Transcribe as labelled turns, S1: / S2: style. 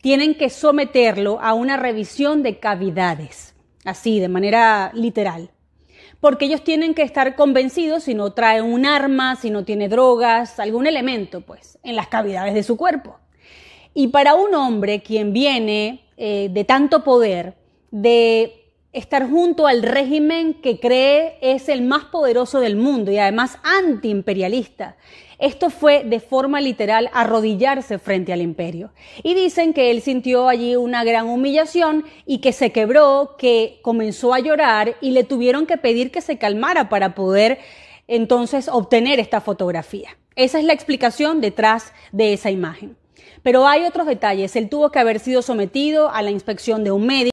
S1: tienen que someterlo a una revisión de cavidades, así de manera literal. Porque ellos tienen que estar convencidos si no trae un arma, si no tiene drogas, algún elemento, pues, en las cavidades de su cuerpo. Y para un hombre quien viene eh, de tanto poder, de estar junto al régimen que cree es el más poderoso del mundo y además antiimperialista. Esto fue de forma literal arrodillarse frente al imperio. Y dicen que él sintió allí una gran humillación y que se quebró, que comenzó a llorar y le tuvieron que pedir que se calmara para poder entonces obtener esta fotografía. Esa es la explicación detrás de esa imagen. Pero hay otros detalles. Él tuvo que haber sido sometido a la inspección de un médico.